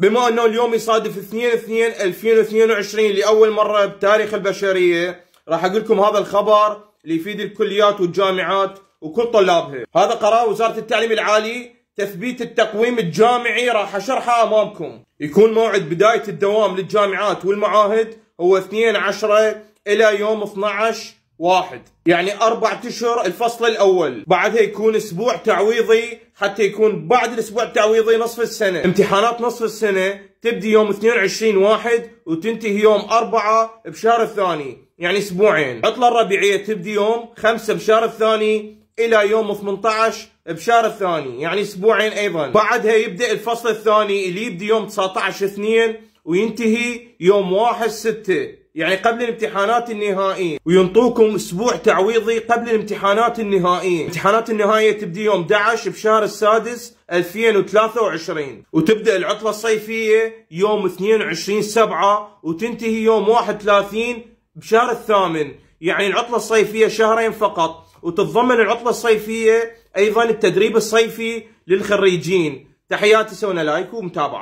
بما انه اليوم يصادف 2 2 2022 لاول مره بتاريخ البشريه راح اقول لكم هذا الخبر اللي يفيد الكليات والجامعات وكل طلابها. هذا قرار وزاره التعليم العالي تثبيت التقويم الجامعي راح اشرحه امامكم. يكون موعد بدايه الدوام للجامعات والمعاهد هو 2 10 الى يوم 12 واحد يعني أربعة أشهر الفصل الأول بعدها يكون أسبوع تعويضي حتى يكون بعد الأسبوع التعويضي نصف السنة امتحانات نصف السنة تبدي يوم 22 واحد وتنتهي يوم 4 بشهر الثاني يعني أسبوعين عطلة الربيعية تبدي يوم 5 بشهر الثاني إلى يوم 18 بشهر الثاني يعني أسبوعين أيضا بعدها يبدأ الفصل الثاني اللي يبدي يوم 19 2 وينتهي يوم 1 6 يعني قبل الامتحانات النهائية وينطوكم اسبوع تعويضي قبل الامتحانات النهائية امتحانات النهائية تبدي يوم 11 بشهر السادس 2023 وتبدا العطلة الصيفية يوم 22 7 وتنتهي يوم 31 بشهر الثامن يعني العطلة الصيفية شهرين فقط وتتضمن العطلة الصيفية ايضا التدريب الصيفي للخريجين تحياتي سونا لايك ومتابعة